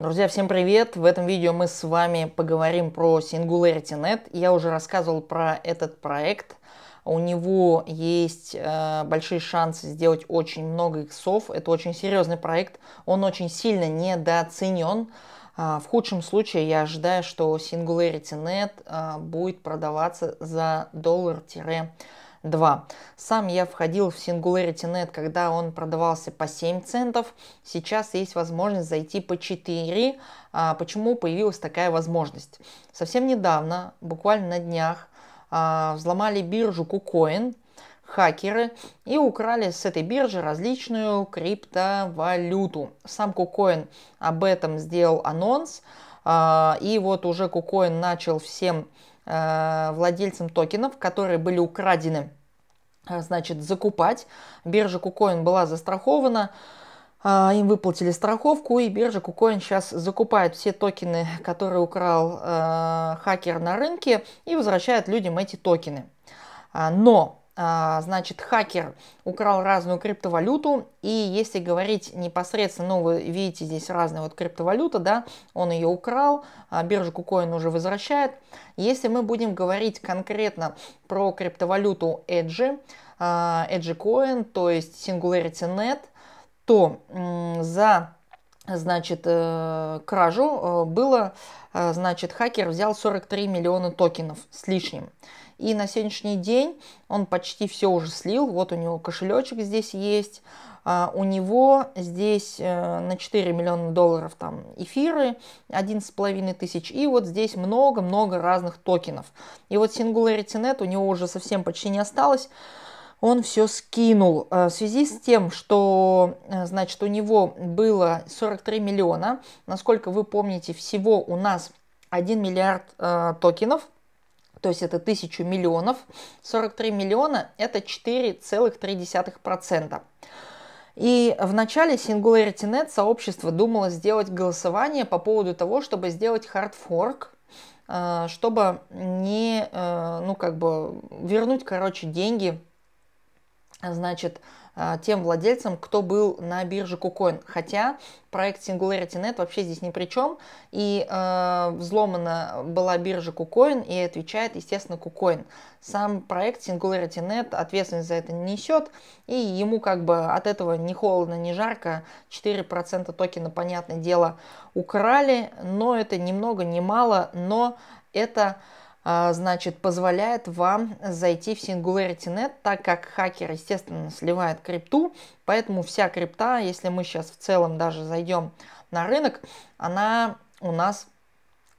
Друзья, всем привет! В этом видео мы с вами поговорим про SingularityNet. Я уже рассказывал про этот проект. У него есть э, большие шансы сделать очень много иксов. Это очень серьезный проект. Он очень сильно недооценен. Э, в худшем случае я ожидаю, что SingularityNet э, будет продаваться за доллар-доллар 2. Сам я входил в SingularityNet, когда он продавался по 7 центов. Сейчас есть возможность зайти по 4. А почему появилась такая возможность? Совсем недавно, буквально на днях, а, взломали биржу KuCoin хакеры и украли с этой биржи различную криптовалюту. Сам KuCoin об этом сделал анонс, а, и вот уже KuCoin начал всем Э, владельцам токенов, которые были украдены, э, значит, закупать. Биржа кукоин была застрахована, э, им выплатили страховку, и биржа кукоин сейчас закупает все токены, которые украл хакер на рынке, и возвращает людям эти токены. А, но а, значит, хакер украл разную криптовалюту, и если говорить непосредственно, ну, вы видите здесь разные вот криптовалюта, да, он ее украл, а, биржа KuCoin уже возвращает. Если мы будем говорить конкретно про криптовалюту Edge, Edge Coin, то есть Net, то за значит, э, кражу э, было, э, значит, хакер взял 43 миллиона токенов с лишним. И на сегодняшний день он почти все уже слил. Вот у него кошелечек здесь есть. А, у него здесь на 4 миллиона долларов там эфиры, 11,5 тысяч. И вот здесь много-много разных токенов. И вот Singularity Net у него уже совсем почти не осталось он все скинул. Э, в связи с тем, что, э, значит, у него было 43 миллиона, насколько вы помните, всего у нас 1 миллиард э, токенов, то есть это 1000 миллионов, 43 миллиона это 4,3%. И в начале SingularityNet сообщество думало сделать голосование по поводу того, чтобы сделать hard э, чтобы не, ну как бы, вернуть, короче, деньги значит, а, тем владельцам, кто был на бирже KuCoin. Хотя проект SingularityNet вообще здесь ни при чем. И э, взломана была биржа KuCoin и отвечает, естественно, KuCoin. Сам проект SingularityNet ответственность за это не несет. И ему как бы от этого ни холодно, ни жарко. 4% токена, понятное дело, украли. Но это ни много, ни мало. Но это а, значит, позволяет вам зайти в SingularityNet, так как хакер, естественно, сливает крипту, поэтому вся крипта, если мы сейчас в целом даже зайдем на рынок, она у нас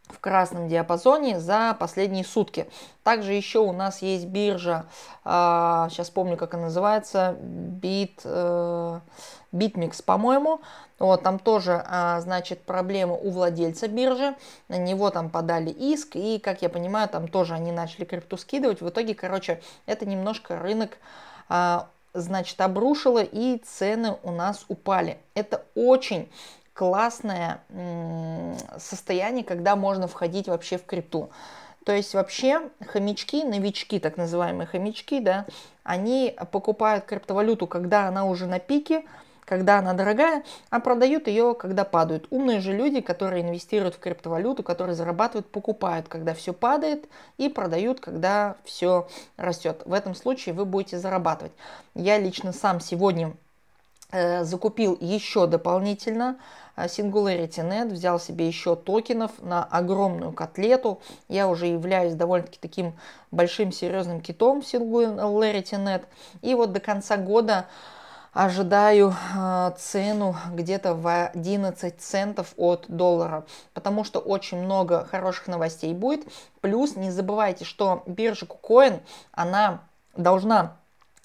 в красном диапазоне за последние сутки. Также еще у нас есть биржа, а, сейчас помню, как она называется, Bit, BitMix, э, по-моему. Вот, там тоже, а, значит, проблема у владельца биржи. На него там подали иск, и, как я понимаю, там тоже они начали крипту скидывать. В итоге, короче, это немножко рынок а, значит, обрушило, и цены у нас упали. Это очень классное состояние, когда можно входить вообще в крипту. То есть вообще хомячки, новички, так называемые хомячки, да, они покупают криптовалюту, когда она уже на пике, когда она дорогая, а продают ее, когда падают. Умные же люди, которые инвестируют в криптовалюту, которые зарабатывают, покупают, когда все падает, и продают, когда все растет. В этом случае вы будете зарабатывать. Я лично сам сегодня Э, закупил еще дополнительно SingularityNet, э, взял себе еще токенов на огромную котлету. Я уже являюсь довольно-таки таким большим серьезным китом в SingularityNet. И вот до конца года ожидаю э, цену где-то в 11 центов от доллара, потому что очень много хороших новостей будет. Плюс не забывайте, что биржа KuCoin, она должна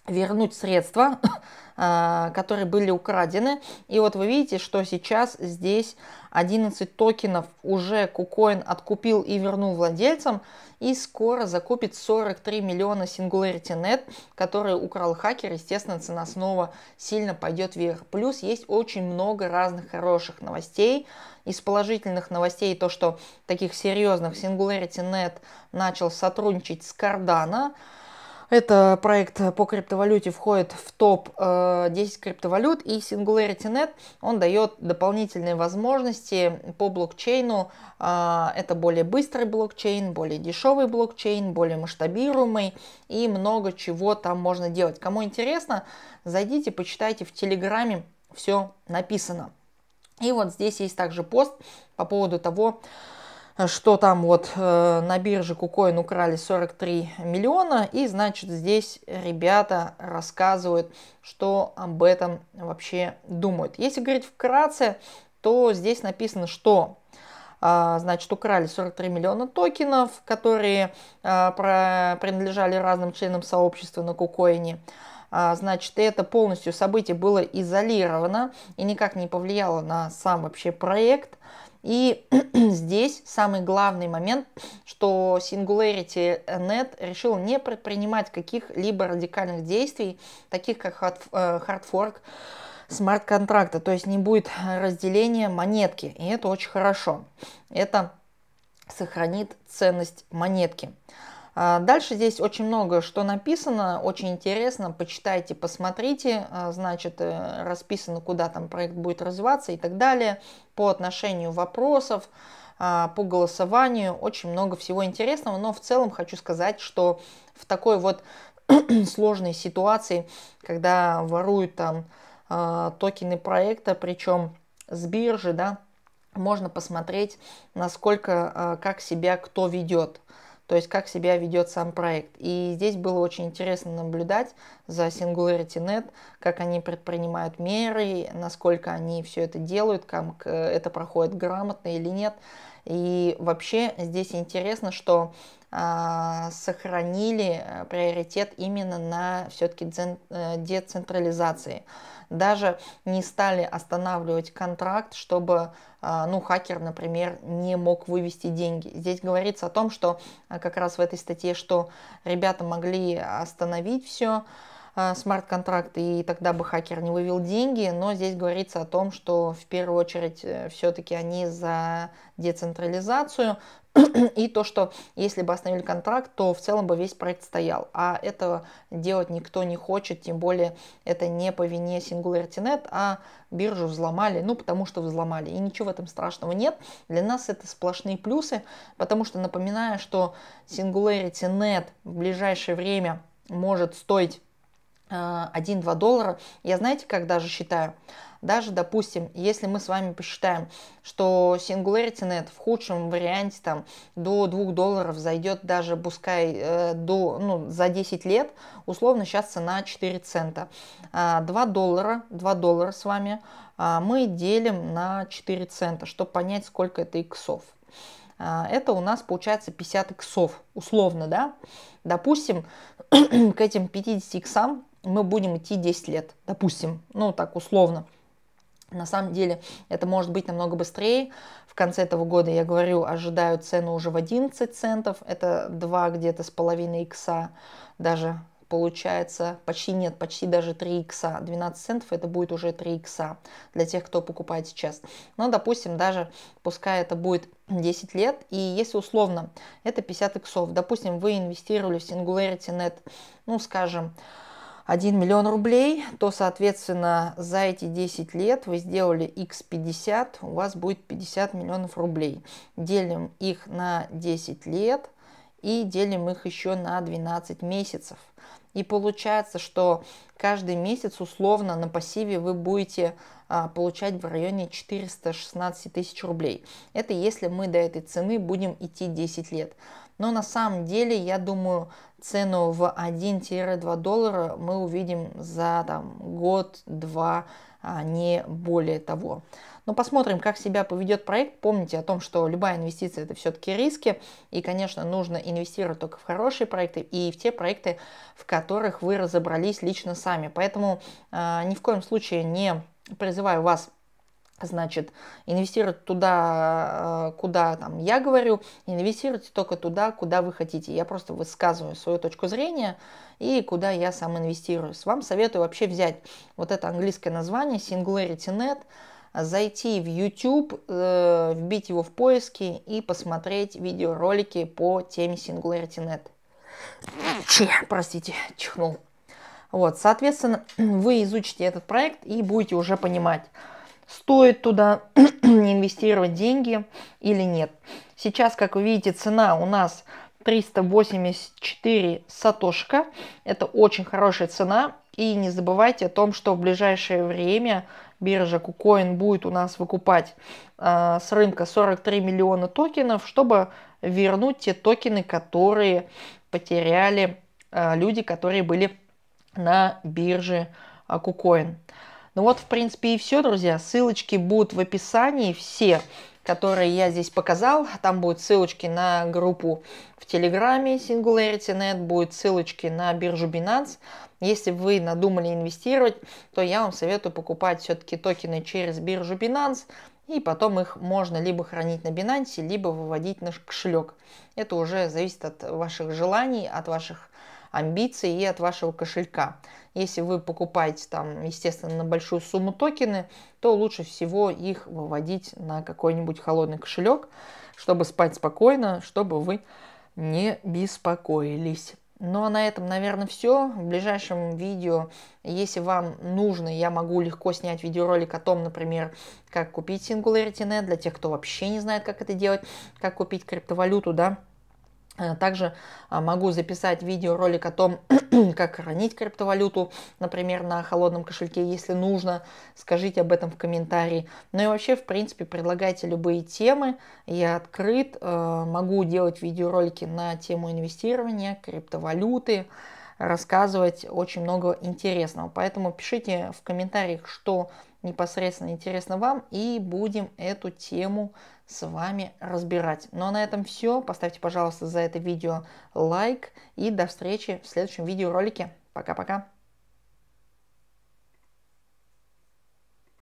вернуть средства, а, которые были украдены. И вот вы видите, что сейчас здесь 11 токенов уже кукоин откупил и вернул владельцам. И скоро закупит 43 миллиона SingularityNet, которые украл хакер. Естественно, цена снова сильно пойдет вверх. Плюс есть очень много разных хороших новостей. Из положительных новостей то, что таких серьезных SingularityNet начал сотрудничать с Cardano. Это проект по криптовалюте входит в топ 10 э, криптовалют и SingularityNet, он дает дополнительные возможности по блокчейну. Э, это более быстрый блокчейн, более дешевый блокчейн, более масштабируемый и много чего там можно делать. Кому интересно, зайдите, почитайте в Телеграме, все написано. И вот здесь есть также пост по поводу того, что там вот э, на бирже KuCoin украли 43 миллиона. И значит здесь ребята рассказывают, что об этом вообще думают. Если говорить вкратце, то здесь написано, что а, значит, украли 43 миллиона токенов, которые а, принадлежали разным членам сообщества на Кукоине а, значит, это полностью событие было изолировано и никак не повлияло на сам вообще проект. И здесь самый главный момент, что SingularityNET решил не предпринимать каких-либо радикальных действий, таких как хардфорк э, смарт-контракта, то есть не будет разделения монетки, и это очень хорошо. Это сохранит ценность монетки. А, дальше здесь очень много что написано, очень интересно, почитайте, посмотрите, а, значит, э, расписано, куда там проект будет развиваться и так далее, по отношению вопросов, а, по голосованию, очень много всего интересного, но в целом хочу сказать, что в такой вот сложной ситуации, когда воруют там токены проекта, причем с биржи, да, можно посмотреть, насколько, как себя кто ведет то есть как себя ведет сам проект. И здесь было очень интересно наблюдать за SingularityNet, как они предпринимают меры, насколько они все это делают, как это проходит грамотно или нет. И вообще здесь интересно, что а, э, сохранили приоритет именно на все-таки э, децентрализации даже не стали останавливать контракт, чтобы а, ну, хакер, например, не мог вывести деньги. Здесь говорится о том, что а, как раз в этой статье, что ребята могли остановить все, а, смарт-контракт, и тогда бы хакер не вывел деньги, но здесь говорится о том, что в первую очередь э, все-таки они за децентрализацию, и то, что если бы остановили контракт, то в целом бы весь проект стоял. А этого делать никто не хочет, тем более это не по вине SingularityNet, а биржу взломали, ну потому что взломали. И ничего в этом страшного нет. Для нас это сплошные плюсы, потому что напоминаю, что SingularityNet в ближайшее время может стоить 1-2 э, доллара. Я знаете, как даже считаю? Даже, допустим, если мы с вами посчитаем, что Singularity Net в худшем варианте там до 2 долларов зайдет даже, пускай, э, до, ну, за 10 лет, условно сейчас цена 4 цента. 2 а, доллара, 2 доллара с вами а, мы делим на 4 цента, чтобы понять, сколько это иксов. А, это у нас получается 50 иксов, условно, да? Допустим, к этим 50 иксам мы будем идти 10 лет, допустим, ну так условно. На самом деле это может быть намного быстрее. В конце этого года, я говорю, ожидаю цену уже в 11 центов. Это 2 где-то с половиной икса даже получается. Почти нет, почти даже 3 икса. 12 центов это будет уже 3 икса для тех, кто покупает сейчас. Но, допустим, даже пускай это будет 10 лет, и если условно это 50 иксов, допустим, вы инвестировали в SingularityNET, ну, скажем, 1 миллион рублей, то, соответственно, за эти 10 лет вы сделали x50, у вас будет 50 миллионов рублей. Делим их на 10 лет и делим их еще на 12 месяцев. И получается, что каждый месяц условно на пассиве вы будете а, получать в районе 416 тысяч рублей. Это если мы до этой цены будем идти 10 лет. Но на самом деле, я думаю, цену в 1-2 доллара мы увидим за там, год-два, а не более того. Но посмотрим, как себя поведет проект. Помните о том, что любая инвестиция это все-таки риски. И, конечно, нужно инвестировать только в хорошие проекты и в те проекты, в которых вы разобрались лично сами. Поэтому э, ни в коем случае не призываю вас Значит, инвестировать туда, э, куда там я говорю, инвестируйте только туда, куда вы хотите. Я просто высказываю свою точку зрения и куда я сам инвестирую. Вам советую вообще взять вот это английское название Singularity Net, зайти в YouTube, э, вбить его в поиски и посмотреть видеоролики по теме SingularityNet. Че, простите, чихнул. Вот, соответственно, вы изучите этот проект и будете уже понимать, стоит туда инвестировать деньги или нет. Сейчас, как вы видите, цена у нас 384 сатошка. Это очень хорошая цена. И не забывайте о том, что в ближайшее время биржа KuCoin будет у нас выкупать э, с рынка 43 миллиона токенов, чтобы вернуть те токены, которые потеряли э, люди, которые были на бирже а, KuCoin. Ну вот, в принципе, и все, друзья. Ссылочки будут в описании, все, которые я здесь показал. Там будут ссылочки на группу в Телеграме SingularityNet, будут ссылочки на биржу Binance. Если вы надумали инвестировать, то я вам советую покупать все-таки токены через биржу Binance, и потом их можно либо хранить на Binance, либо выводить на кошелек. Это уже зависит от ваших желаний, от ваших амбиций и от вашего кошелька. Если вы покупаете там, естественно, на большую сумму токены, то лучше всего их выводить на какой-нибудь холодный кошелек, чтобы спать спокойно, чтобы вы не беспокоились. Ну а на этом, наверное, все. В ближайшем видео, если вам нужно, я могу легко снять видеоролик о том, например, как купить Singularity.net для тех, кто вообще не знает, как это делать, как купить криптовалюту, да, Э, также а, могу записать видеоролик о том, как хранить криптовалюту, например, на холодном кошельке, если нужно. Скажите об этом в комментарии. Ну и вообще, в принципе, предлагайте любые темы. Я открыт, э, могу делать видеоролики на тему инвестирования, криптовалюты, рассказывать очень много интересного. Поэтому пишите в комментариях, что непосредственно интересно вам, и будем эту тему с вами разбирать. Ну а на этом все. Поставьте, пожалуйста, за это видео лайк и до встречи в следующем видеоролике. Пока-пока.